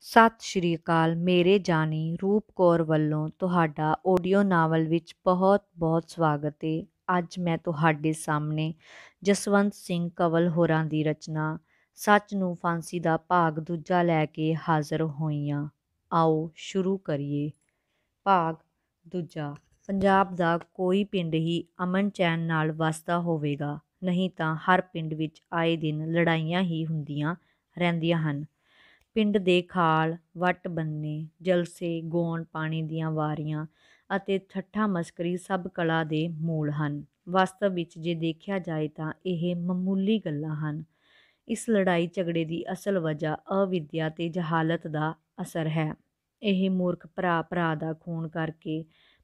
ਸਤਿ ਸ਼੍ਰੀ ਅਕਾਲ ਮੇਰੇ ਜਾਨੀ ਰੂਪ ਕੌਰ ਵੱਲੋਂ ਤੁਹਾਡਾ ਆਡੀਓ ਨਾਵਲ ਵਿੱਚ ਬਹੁਤ-ਬਹੁਤ ਸਵਾਗਤ ਹੈ ਅੱਜ ਮੈਂ ਤੁਹਾਡੇ ਸਾਹਮਣੇ ਜਸਵੰਤ ਸਿੰਘ ਕਵਲ ਹੋਰਾਂ ਦੀ ਰਚਨਾ ਸੱਚ ਨੂੰ ਫਾਂਸੀ ਦਾ ਭਾਗ ਦੂਜਾ ਲੈ ਕੇ ਹਾਜ਼ਰ ਹੋਈਆਂ ਆਓ ਸ਼ੁਰੂ ਕਰੀਏ ਭਾਗ ਦੂਜਾ ਪੰਜਾਬ ਦਾ ਕੋਈ ਪਿੰਡ ਹੀ ਅਮਨ ਚੈਨ ਨਾਲ ਵਸਦਾ ਹੋਵੇਗਾ ਨਹੀਂ ਤਾਂ ਹਰ ਪਿੰਡ ਵਿੱਚ ਆਏ ਦਿਨ ਲੜਾਈਆਂ ਹੀ ਹੁੰਦੀਆਂ ਰਹਿੰਦੀਆਂ ਹਨ ਪਿੰਡ ਦੇ ਖਾਲ ਵੱਟ ਬੰਨੇ ਜਲਸੇ ਗੌਣ ਪਾਣੀ ਦੀਆਂ ਵਾਰੀਆਂ ਅਤੇ ਠੱਠਾ ਮਸਕਰੀ ਸਭ ਕਲਾ ਦੇ ਮੂਲ ਹਨ ਵਾਸਤਵ ਵਿੱਚ ਜੇ ਦੇਖਿਆ ਜਾਏ ਤਾਂ ਇਹ ਮਾਮੂਲੀ ਗੱਲਾਂ ਹਨ ਇਸ ਲੜਾਈ ਝਗੜੇ ਦੀ ਅਸਲ ਵਜ੍ਹਾ ਅਵਿਦਿਆ ਤੇ ਜਹਾਲਤ ਦਾ ਅਸਰ ਹੈ ਇਹ ਮੂਰਖ ਭਰਾ ਭਰਾ ਦਾ ਖੂਨ ਕਰਕੇ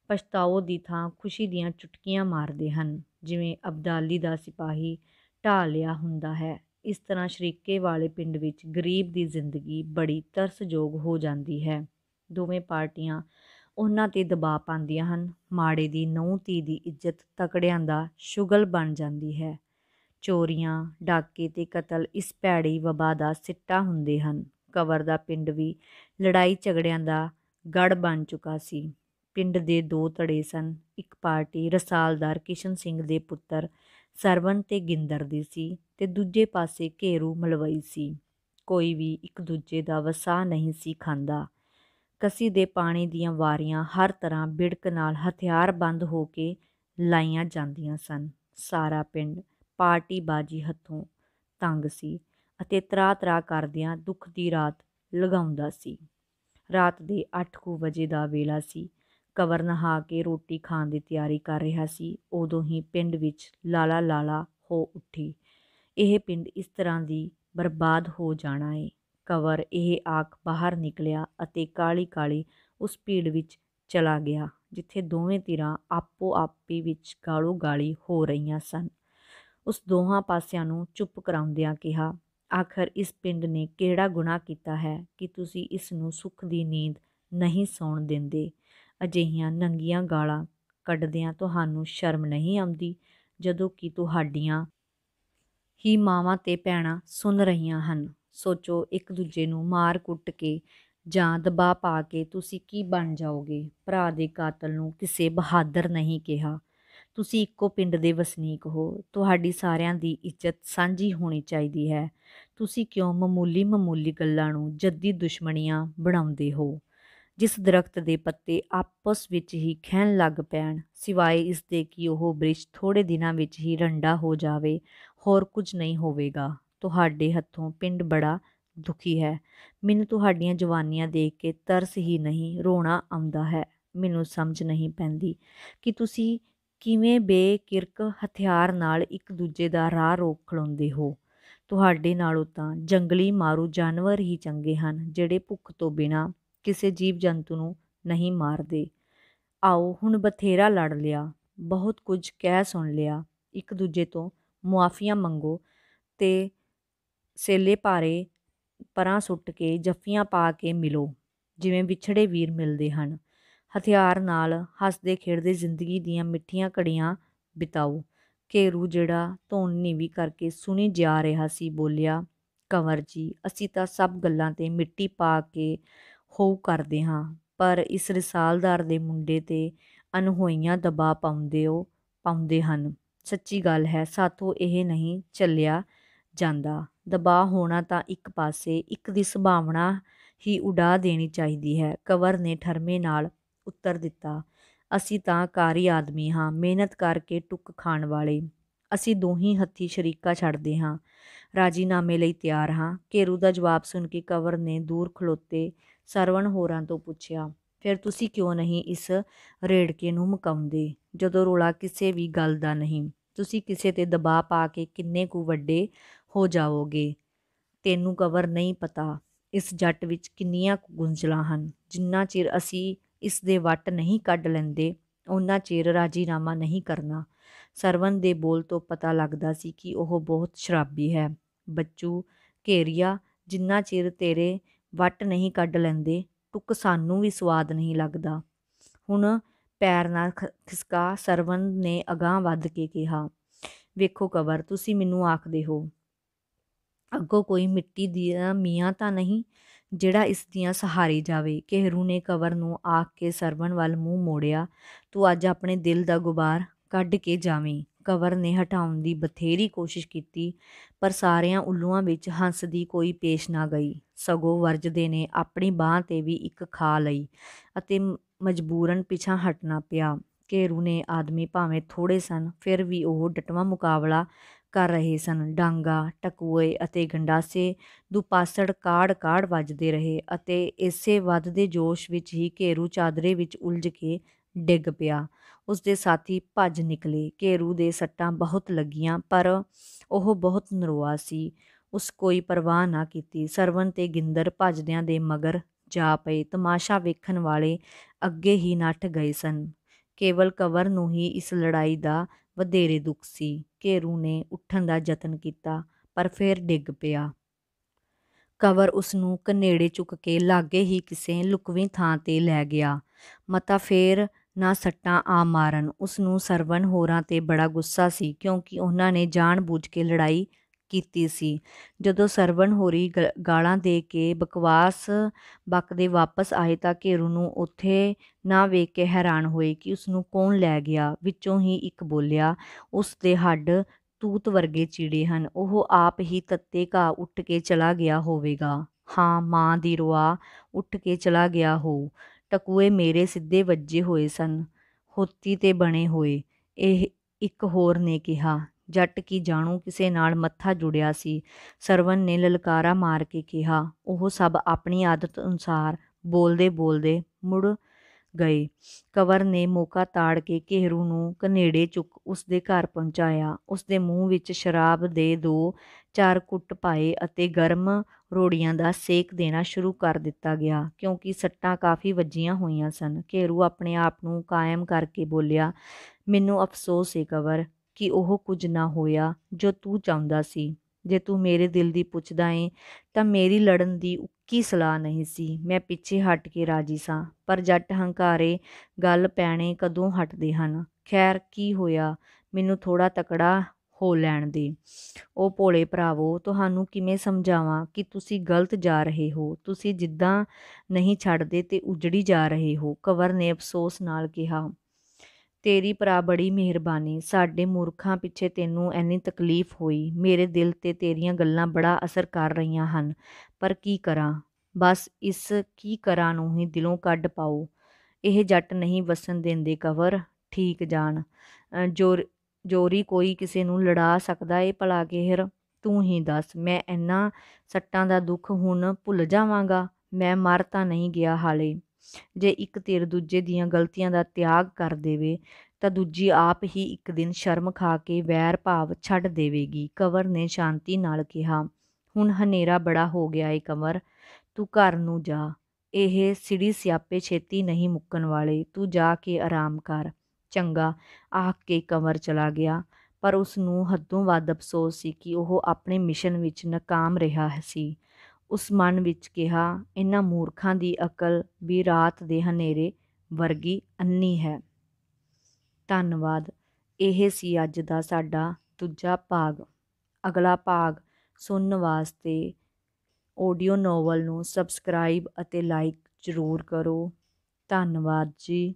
ਪਛਤਾਓ ਦੀ ਥਾਂ ਖੁਸ਼ੀ ਦੀਆਂ ਚੁਟਕੀਆਂ ਮਾਰਦੇ ਹਨ ਜਿਵੇਂ ਅਬਦਾਲੀ ਦਾ ਸਿਪਾਹੀ ਢਾਲਿਆ ਹੁੰਦਾ ਹੈ ਇਸ ਤਰ੍ਹਾਂ ਸ਼ਰੀਕੇ ਵਾਲੇ ਪਿੰਡ ਵਿੱਚ ਗਰੀਬ ਦੀ ਜ਼ਿੰਦਗੀ ਬੜੀ ਤਰਸਯੋਗ ਹੋ ਜਾਂਦੀ ਹੈ ਦੋਵੇਂ ਪਾਰਟੀਆਂ ਉਹਨਾਂ ਤੇ ਦਬਾਅ ਪਾਉਂਦੀਆਂ ਹਨ ਮਾੜੇ ਦੀ ਨੌਂ ਤੀ ਦੀ ਇੱਜ਼ਤ ਤਕੜਿਆਂ ਦਾ ਸ਼ੁਗਲ ਬਣ ਜਾਂਦੀ ਹੈ ਚੋਰੀਆਂ ਡਾਕੇ ਤੇ ਕਤਲ ਇਸ ਭੈੜੀ ਵਬਾ ਦਾ ਸਿੱਟਾ ਹੁੰਦੇ ਹਨ ਕਵਰ ਦਾ ਪਿੰਡ ਵੀ ਲੜਾਈ ਝਗੜਿਆਂ ਦਾ ਗੜ ਬਣ ਚੁੱਕਾ ਸੀ ਪਿੰਡ ਦੇ ਦੋ ਧੜੇ ਸਨ ਇੱਕ ਪਾਰਟੀ ਰਸਾਲਦਾਰ ਕਿਸ਼ਨ ਸਿੰਘ ਦੇ ਪੁੱਤਰ ਸਰਵਨ ਤੇ ਗਿੰਦਰ ਦੀ ਸੀ ਤੇ ਦੂਜੇ ਪਾਸੇ ਘੇਰੂ ਮਲਵਈ ਸੀ ਕੋਈ ਵੀ ਇੱਕ ਦੂਜੇ ਦਾ ਵਸਾ ਨਹੀਂ ਸੀ ਖਾਂਦਾ ਕਸੀ ਦੇ ਪਾਣੀ ਦੀਆਂ ਵਾਰੀਆਂ ਹਰ ਤਰ੍ਹਾਂ ਬਿੜਕ ਨਾਲ ਹਥਿਆਰਬੰਦ ਹੋ ਕੇ ਲਾਈਆਂ ਜਾਂਦੀਆਂ ਸਨ ਸਾਰਾ ਪਿੰਡ ਪਾਰਟੀ ਬਾਜੀ ਹੱਥੋਂ ਤੰਗ ਸੀ ਅਤੇ ਤਰਾ-ਤਰਾ ਕਰਦਿਆਂ ਦੁੱਖ ਦੀ ਰਾਤ ਲਗਾਉਂਦਾ ਸੀ ਰਾਤ ਦੇ 8:00 ਵਜੇ ਦਾ ਵੇਲਾ ਸੀ ਕਵਰ ਨਹਾ ਕੇ ਰੋਟੀ ਖਾਣ ਦੀ ਤਿਆਰੀ ਕਰ ਰਿਹਾ ਸੀ ਉਦੋਂ ਹੀ ਪਿੰਡ ਵਿੱਚ ਲਾਲਾ ਲਾਲਾ ਹੋ ਉੱਠੀ ਇਹ ਪਿੰਡ ਇਸ ਤਰ੍ਹਾਂ ਦੀ ਬਰਬਾਦ ਹੋ ਜਾਣਾ ਏ ਕਵਰ ਇਹ ਆਖ ਬਾਹਰ ਨਿਕਲਿਆ ਅਤੇ ਕਾਲੀ ਕਾਲੀ ਉਸ ਭੀੜ ਵਿੱਚ ਚਲਾ ਗਿਆ ਜਿੱਥੇ ਦੋਵੇਂ ਧਿਰਾਂ ਆਪੋ-ਆਪੀ ਵਿੱਚ ਗਾਲੋ-ਗਾਲੀ ਹੋ ਰਹੀਆਂ ਸਨ। ਉਸ ਦੋਹਾਂ ਪਾਸਿਆਂ ਨੂੰ ਚੁੱਪ ਕਰਾਉਂਦਿਆਂ ਕਿਹਾ, "ਆਖਰ ਇਸ ਪਿੰਡ ਨੇ ਕਿਹੜਾ ਗੁਨਾਹ ਕੀਤਾ ਹੈ ਕਿ ਤੁਸੀਂ ਇਸ ਨੂੰ ਸੁੱਖ ਦੀ ਨੀਂਦ ਨਹੀਂ ਸੌਣ ਦਿੰਦੇ? ਅਜਿਹੀਆਂ ਨੰਗੀਆਂ ਗਾਲਾਂ ਕੱਢਦਿਆਂ ਤੁਹਾਨੂੰ ਸ਼ਰਮ ਨਹੀਂ ਆਉਂਦੀ, ਜਦੋਂ ਕਿ ਤੁਹਾਡੀਆਂ ਹੀ ਮਾਵਾਂ ਤੇ ਭੈਣਾਂ ਸੁਣ ਰਹੀਆਂ ਹਨ ਸੋਚੋ ਇੱਕ ਦੂਜੇ ਨੂੰ ਮਾਰ ਕੁੱਟ ਕੇ ਜਾਂ ਦਬਾ ਪਾ ਕੇ ਤੁਸੀਂ ਕੀ ਬਣ ਜਾਓਗੇ ਭਰਾ ਦੇ ਕਾਤਲ ਨੂੰ ਕਿਸੇ ਬਹਾਦਰ ਨਹੀਂ ਕਿਹਾ ਤੁਸੀਂ ਇੱਕੋ ਪਿੰਡ ਦੇ ਵਸਨੀਕ ਹੋ ਤੁਹਾਡੀ ਸਾਰਿਆਂ ਦੀ ਇੱਜ਼ਤ ਸਾਂਝੀ ਹੋਣੀ ਚਾਹੀਦੀ ਹੈ ਤੁਸੀਂ ਕਿਉਂ ਮਾਮੂਲੀ ਮਾਮੂਲੀ ਗੱਲਾਂ ਨੂੰ ਜੱਦੀ ਦੁਸ਼ਮਣੀਆਂ ਬਣਾਉਂਦੇ ਹੋ ਜਿਸ ਦਰਖਤ ਦੇ ਪੱਤੇ ਆਪਸ ਵਿੱਚ ਹੀ ਖਹਿਣ ਲੱਗ ਪੈਣ ਸਿਵਾਏ ਇਸ ਦੇ ਕਿ ਉਹ ਬ੍ਰਿਸ਼ ਥੋੜੇ ਦਿਨਾਂ ਵਿੱਚ ਹੀ ਰੰਡਾ ਹੋ ਜਾਵੇ ਹੋਰ ਕੁਝ ਨਹੀਂ ਹੋਵੇਗਾ ਤੁਹਾਡੇ ਹੱਥੋਂ ਪਿੰਡ ਬੜਾ ਦੁਖੀ ਹੈ ਮੈਨੂੰ ਤੁਹਾਡੀਆਂ ਜਵਾਨੀਆਂ ਦੇਖ ਕੇ ਤਰਸ ਹੀ ਨਹੀਂ ਰੋਣਾ ਆਉਂਦਾ ਹੈ ਮੈਨੂੰ ਸਮਝ ਨਹੀਂ ਪੈਂਦੀ ਕਿ ਤੁਸੀਂ ਕਿਵੇਂ ਬੇਕਿਰਕ ਹਥਿਆਰ ਨਾਲ ਇੱਕ ਦੂਜੇ ਦਾ ਰਾਹ ਰੋਕ ਖਲੋਂਦੇ ਹੋ ਤੁਹਾਡੇ ਨਾਲੋਂ ਤਾਂ ਜੰਗਲੀ ਮਾਰੂ ਜਾਨਵਰ ਹੀ ਚੰਗੇ ਹਨ ਜਿਹੜੇ ਭੁੱਖ ਤੋਂ ਬਿਨਾ ਕਿਸੇ ਜੀਵ ਜੰਤੂ ਨੂੰ ਨਹੀਂ ਮਾਰਦੇ ਆਓ ਹੁਣ ਬਥੇਰਾ ਲੜ ਲਿਆ ਬਹੁਤ ਕੁਝ ਕਹਿ ਸੁਣ ਲਿਆ ਇੱਕ ਦੂਜੇ ਤੋਂ ਮੁਆਫੀਆਂ ਮੰਗੋ ਤੇ ਸੇਲੇ ਪਾਰੇ ਪਰਾਂ ਸੁੱਟ ਕੇ ਜੱਫੀਆਂ ਪਾ ਕੇ ਮਿਲੋ ਜਿਵੇਂ ਵਿਛੜੇ ਵੀਰ ਮਿਲਦੇ ਹਨ ਹਥਿਆਰ ਨਾਲ ਹੱਸਦੇ ਖੇਡਦੇ ਜ਼ਿੰਦਗੀ ਦੀਆਂ ਮਿੱਠੀਆਂ ਘੜੀਆਂ ਬਿਤਾਓ ਕੇਰੂ ਜਿਹੜਾ ਧੌਣ ਵੀ ਕਰਕੇ ਸੁਣੀ ਜਾ ਰਿਹਾ ਸੀ ਬੋਲਿਆ ਕਵਰ ਜੀ ਅਸੀਂ ਤਾਂ ਸਭ ਗੱਲਾਂ ਤੇ ਮਿੱਟੀ ਪਾ ਕੇ ਹੋਊ ਕਰਦੇ ਹਾਂ ਪਰ ਇਸ ਰਿਸਾਲਦਾਰ ਦੇ ਮੁੰਡੇ ਤੇ ਅਨਹੋਈਆਂ ਦਬਾਅ ਪਾਉਂਦੇ ਹੋ ਪਾਉਂਦੇ ਹਨ ਸੱਚੀ ਗੱਲ ਹੈ ਸਾਥੋਂ ਇਹ ਨਹੀਂ ਚੱਲਿਆ ਜਾਂਦਾ ਦਬਾਅ ਹੋਣਾ ਤਾਂ ਇੱਕ ਪਾਸੇ ਇੱਕ ਦੀ ਸੁਭਾਵਨਾ ਹੀ ਉਡਾ ਦੇਣੀ ਚਾਹੀਦੀ ਹੈ ਕਵਰ ਨੇ ਠਰਮੇ ਨਾਲ ਉੱਤਰ ਦਿੱਤਾ ਅਸੀਂ ਤਾਂ ਕਾਰੀ ਆਦਮੀ ਹਾਂ ਮਿਹਨਤ ਕਰਕੇ ਟੁੱਕ ਖਾਣ ਵਾਲੇ ਅਸੀਂ ਦੋਹੀ ਹੱਥੀ ਸ਼ਰੀਕਾ ਛੱਡਦੇ ਹਾਂ ਰਾਜੀਨਾਮੇ ਲਈ ਤਿਆਰ ਹਾਂ ਕੇਰੂ ਦਾ ਜਵਾਬ ਸੁਣ ਕੇ ਕਵਰ ਨੇ ਦੂਰ ਖਲੋਤੇ ਸਰਵਣ ਹੋਰਾਂ ਤੋਂ ਪੁੱਛਿਆ ਫਿਰ ਤੁਸੀਂ ਕਿਉਂ ਨਹੀਂ ਇਸ ਰੇੜਕੇ ਨੂੰ ਮੁਕਾਉਂਦੇ ਜਦੋਂ ਰੋਲਾ ਕਿਸੇ ਵੀ ਗੱਲ ਦਾ ਨਹੀਂ ਤੁਸੀਂ ਕਿਸੇ ਤੇ ਦਬਾਅ ਪਾ ਕੇ ਕਿੰਨੇ ਕੁ ਵੱਡੇ ਹੋ ਜਾਓਗੇ ਤੈਨੂੰ ਕਵਰ ਨਹੀਂ ਪਤਾ ਇਸ ਜੱਟ ਵਿੱਚ ਕਿੰਨੀਆਂ ਕੁ ਗੁੰਝਲਾਂ ਹਨ ਜਿੰਨਾ ਚਿਰ ਅਸੀਂ ਇਸ ਦੇ ਵੱਟ ਨਹੀਂ ਕੱਢ ਲੈਂਦੇ ਉਹਨਾਂ ਚਿਰ ਰਾਜੀਨਾਮਾ ਨਹੀਂ ਕਰਨਾ ਸਰਵਨ ਦੇ ਬੋਲ ਤੋਂ ਪਤਾ ਲੱਗਦਾ ਸੀ ਕਿ ਉਹ ਬਹੁਤ ਸ਼ਰਾਬੀ ਹੈ ਬੱਚੂ ਘੇਰੀਆ ਜਿੰਨਾ ਚਿਰ ਤੇਰੇ ਵੱਟ ਨਹੀਂ ਕੱਢ ਲੈਂਦੇ ਟੁੱਕ ਸਾਨੂੰ ਵੀ ਸਵਾਦ ਨਹੀਂ ਲੱਗਦਾ ਹੁਣ ਪੈਰ ਨਾਲ ਖਿਸਕਾ ਸਰਵਨ ਨੇ ਅਗਾਹ ਵੱਧ ਕੇ ਕਿਹਾ ਵੇਖੋ ਕਬਰ ਤੁਸੀਂ ਮੈਨੂੰ ਆਖਦੇ ਹੋ ਅੱਗੋਂ ਕੋਈ ਮਿੱਟੀ ਦੀ ਮੀਆਂ ਤਾਂ ਨਹੀਂ ਜਿਹੜਾ ਇਸ ਦੀਆਂ ਸਹਾਰੇ ਜਾਵੇ ਕਹਿਰੂ ਨੇ ਕਬਰ ਨੂੰ ਆਖ ਕੇ ਸਰਵਨ ਵੱਲ ਮੂੰਹ ਮੋੜਿਆ ਤੂੰ ਅੱਜ ਆਪਣੇ ਦਿਲ ਦਾ ਗੁਬਾਰ ਕੱਢ ਕੇ ਜਾਵੇਂ ਕਵਰ ਨੇ ਹਟਾਉਣ ਦੀ ਬਥੇਰੀ ਕੋਸ਼ਿਸ਼ ਕੀਤੀ ਪਰ ਸਾਰਿਆਂ ਉੱਲੂਆਂ ਵਿੱਚ ਹੰਸ ਦੀ ਕੋਈ ਪੇਸ਼ ਨਾ ਗਈ ਸਗੋ ਵਰਜਦੇ ਨੇ ਆਪਣੀ ਬਾਹ ਤੇ ਵੀ ਇੱਕ ਖਾ ਲਈ ਅਤੇ ਮਜਬੂਰਨ ਪਿਛਾਂ ਹਟਣਾ ਪਿਆ ਘੇਰੂ ਨੇ ਆਦਮੀ ਭਾਵੇਂ ਥੋੜੇ ਸਨ ਫਿਰ ਵੀ ਉਹ ਡਟਵਾ ਮੁਕਾਬਲਾ ਕਰ ਰਹੇ ਸਨ ਡਾਂਗਾ ਟਕੂਏ ਅਤੇ ਗੰਡਾਸੇ ਦੁਪਾਸੜ ਕਾੜ ਕਾੜ ਵੱਜਦੇ ਰਹੇ ਅਤੇ ਇਸੇ ਵੱਧਦੇ ਜੋਸ਼ ਵਿੱਚ ਹੀ ਘੇਰੂ ਚਾਦਰੇ ਵਿੱਚ ਉਲਝ ਕੇ ਡਿੱਗ ਪਿਆ ਉਸ ਦੇ ਸਾਥੀ ਭੱਜ ਨਿਕਲੇ ਕੇਰੂ ਦੇ ਸੱਟਾਂ ਬਹੁਤ ਲੱਗੀਆਂ ਪਰ ਉਹ ਬਹੁਤ ਨਰਵਾ ਸੀ ਉਸ ਕੋਈ ਪਰਵਾਹ ਨਾ ਕੀਤੀ ਸਰਵਨ ਤੇ ਗਿੰਦਰ ਭੱਜਦਿਆਂ ਦੇ ਮਗਰ ਜਾ ਪਏ ਤਮਾਸ਼ਾ ਵੇਖਣ ਵਾਲੇ ਅੱਗੇ ਹੀ ਨੱਠ ਗਏ ਸਨ ਕੇਵਲ ਕਵਰ ਨੂੰ ਹੀ ਇਸ ਲੜਾਈ ਦਾ ਵਧੇਰੇ ਦੁੱਖ ਸੀ ਕੇਰੂ ਨੇ ਉੱਠਣ ਦਾ ਯਤਨ ਕੀਤਾ ਪਰ ਫੇਰ ਡਿੱਗ ਪਿਆ ਕਵਰ ਉਸ ਨੂੰ ਕਨੇੜੇ ਚੁੱਕ ਕੇ ਲਾਗੇ ਹੀ ਕਿਸੇ ਲੁਕਵੀਂ ਥਾਂ ਤੇ ਲੈ ਗਿਆ ਮਤਾ ਫੇਰ ਨਾ ਸੱਟਾਂ ਆ ਮਾਰਨ ਉਸ ਨੂੰ ਸਰਵਣ ਹੋਰਾਂ ਤੇ ਬੜਾ ਗੁੱਸਾ ਸੀ ਕਿਉਂਕਿ ਉਹਨਾਂ ਨੇ ਜਾਣਬੁੱਝ ਕੇ ਲੜਾਈ ਕੀਤੀ ਸੀ ਜਦੋਂ ਸਰਵਣ ਹੋਰੀ ਗਾਲਾਂ ਦੇ ਕੇ ਬਕਵਾਸ ਦੇ ਵਾਪਸ ਆਏ ਤਾਂ ਘੇਰੂ ਨੂੰ ਉੱਥੇ ਨਾ ਵੇਖ ਕੇ ਹੈਰਾਨ ਹੋਏ ਕਿ ਉਸ ਨੂੰ ਕੌਣ ਲੈ ਗਿਆ ਵਿੱਚੋਂ ਹੀ ਇੱਕ ਬੋਲਿਆ ਉਸ ਦੇ ਹੱਡ ਤੂਤ ਵਰਗੇ ਚੀੜੇ ਹਨ ਉਹ ਆਪ ਹੀ ਤੱਤੇ ਘਾ ਉੱਟ ਕੇ ਚਲਾ ਗਿਆ ਹੋਵੇਗਾ ਹਾਂ ਮਾਂ ਦੀ ਰਵਾ ਉੱਠ ਕੇ ਚਲਾ ਗਿਆ ਹੋ ਟਕੂਏ ਮੇਰੇ ਸਿੱਧੇ ਵੱਜੇ ਹੋਏ ਸਨ ਹੋਤੀ ਤੇ ਬਣੇ ਹੋਏ ਇਹ ਇੱਕ ਹੋਰ ਨੇ ਕਿਹਾ ਜੱਟ ਕੀ ਜਾਣੂ ਕਿਸੇ ਨਾਲ ਮੱਥਾ ਜੁੜਿਆ ਸੀ ਸਰਵਨ ਨੇ ਲਲਕਾਰਾ ਮਾਰ ਕੇ ਕਿਹਾ ਉਹ ਸਭ ਆਪਣੀ ਆਦਤ ਅਨੁਸਾਰ ਬੋਲਦੇ ਬੋਲਦੇ ਮੁੜ ਗਏ ਕਵਰ ਨੇ ਮੋਕਾ ਤਾੜ ਕੇ ਘੇਰੂ ਨੂੰ ਕਨੇੜੇ ਚੁੱਕ ਉਸ ਦੇ ਘਰ ਪਹੁੰਚਾਇਆ ਉਸ ਦੇ ਮੂੰਹ ਵਿੱਚ ਸ਼ਰਾਬ ਦੇ ਦੋ ਚਾਰ ਕੁੱਟ ਪਾਏ ਅਤੇ ਗਰਮ ਰੋੜੀਆਂ ਦਾ ਸੇਕ ਦੇਣਾ ਸ਼ੁਰੂ ਕਰ ਦਿੱਤਾ ਗਿਆ ਕਿਉਂਕਿ ਸੱਟਾਂ ਕਾਫੀ ਵੱਜੀਆਂ ਹੋਈਆਂ ਸਨ ਘੇਰੂ ਆਪਣੇ ਆਪ ਨੂੰ ਕਾਇਮ ਕਰਕੇ ਬੋਲਿਆ ਮੈਨੂੰ ਅਫਸੋਸ ਏ ਕਵਰ ਕਿ ਉਹ ਕੁਝ ਨਾ ਹੋਇਆ ਜੋ ਤੂੰ ਚਾਹੁੰਦਾ ਸੀ ਜੇ ਤੂੰ ਮੇਰੇ ਦਿਲ ਦੀ ਪੁੱਛਦਾ ਏ ਤਾਂ ਮੇਰੀ ਲੜਨ ਦੀ ਉੱਕੀ ਸਲਾਹ ਨਹੀਂ ਸੀ ਮੈਂ ਪਿੱਛੇ ਹਟ ਕੇ ਰਾਜੀ ਸਾਂ ਪਰ ਜੱਟ ਹੰਕਾਰੇ ਗੱਲ ਪੈਣੇ ਕਦੋਂ ਹਟਦੇ ਹਨ ਖੈਰ ਕੀ ਹੋਇਆ ਮੈਨੂੰ ਥੋੜਾ ਤਕੜਾ ਹੋ ਲੈਣ ਦੇ ਉਹ ਭੋਲੇ ਭਰਾਵੋ ਤੁਹਾਨੂੰ ਕਿਵੇਂ ਸਮਝਾਵਾਂ ਕਿ ਤੁਸੀਂ ਗਲਤ ਜਾ ਰਹੇ ਹੋ ਤੁਸੀਂ ਜਿੱਦਾਂ ਨਹੀਂ ਛੱਡਦੇ ਤੇ ਉਜੜੀ ਜਾ ਰਹੇ ਹੋ ਕਵਰ ਨੇ ਅਫਸੋਸ ਨਾਲ ਕਿਹਾ ਤੇਰੀ ਭਰਾ ਬੜੀ ਮਿਹਰਬਾਨੀ ਸਾਡੇ ਮੂਰਖਾਂ ਪਿੱਛੇ ਤੈਨੂੰ ਐਨੀ ਤਕਲੀਫ ਹੋਈ ਮੇਰੇ ਦਿਲ ਤੇ ਤੇਰੀਆਂ ਗੱਲਾਂ ਬੜਾ ਅਸਰ ਕਰ ਰਹੀਆਂ ਹਨ ਪਰ ਕੀ ਕਰਾਂ ਬਸ ਇਸ ਕੀ ਕਰਾਂ ਨੂੰ ਹੀ ਦਿਲੋਂ ਕੱਢ ਪਾਓ ਇਹ ਜੱਟ ਨਹੀਂ ਵਸਣ ਦਿੰਦੇ ਕਵਰ ਠੀਕ ਜਾਣ ਜੋ ਜੋਰੀ ਕੋਈ ਕਿਸੇ ਨੂੰ ਲੜਾ ਸਕਦਾ ਏ ਭਲਾ ਕਿਹਰ ਤੂੰ ਹੀ ਦੱਸ ਮੈਂ ਇੰਨਾ ਸੱਟਾਂ ਦਾ ਦੁੱਖ ਹੁਣ ਭੁੱਲ ਜਾਵਾਂਗਾ ਮੈਂ ਮਰ ਤਾਂ ਨਹੀਂ ਗਿਆ ਹਾਲੇ ਜੇ ਇੱਕ ਤੇਰ ਦੂਜੇ ਦੀਆਂ ਗਲਤੀਆਂ ਦਾ ਤਿਆਗ ਕਰ ਦੇਵੇ ਤਾਂ ਦੂਜੀ ਆਪ ਹੀ ਇੱਕ ਦਿਨ ਸ਼ਰਮ ਖਾ ਕੇ ਵੈਰ ਭਾਵ ਛੱਡ ਦੇਵੇਗੀ ਕਵਰ ਨੇ ਸ਼ਾਂਤੀ ਨਾਲ ਕਿਹਾ ਹੁਣ ਹਨੇਰਾ ਬੜਾ ਹੋ ਗਿਆ ਏ ਕਮਰ ਤੂੰ ਘਰ ਨੂੰ ਜਾ ਇਹ ਸਿੜੀ ਸਿਆਪੇ ਛੇਤੀ ਨਹੀਂ ਮੁੱਕਣ ਵਾਲੇ ਤੂੰ ਜਾ ਕੇ ਆਰਾਮ ਕਰ ਚੰਗਾ ਆਖ ਕੇ ਕਮਰ ਚਲਾ ਗਿਆ ਪਰ ਉਸ ਨੂੰ ਹੱਦੋਂ ਵੱਧ ਅਫਸੋਸ ਸੀ ਕਿ ਉਹ ਆਪਣੇ ਮਿਸ਼ਨ ਵਿੱਚ ناکਾਮ ਰਿਹਾ ਸੀ ਉਸ ਮਨ ਵਿੱਚ ਕਿਹਾ ਇਹਨਾਂ ਮੂਰਖਾਂ ਦੀ ਅਕਲ ਵੀ ਰਾਤ ਦੇ ਹਨੇਰੇ ਵਰਗੀ ਅੰਨੀ ਹੈ ਧੰਨਵਾਦ ਇਹ ਸੀ ਅੱਜ ਦਾ ਸਾਡਾ ਦੂਜਾ ਭਾਗ ਅਗਲਾ ਭਾਗ ਸੁਣਨ ਵਾਸਤੇ ਆਡੀਓ ਨੋਵਲ ਨੂੰ ਸਬਸਕ੍ਰਾਈਬ ਅਤੇ ਲਾਈਕ ਜ਼ਰੂਰ ਕਰੋ ਧੰਨਵਾਦ ਜੀ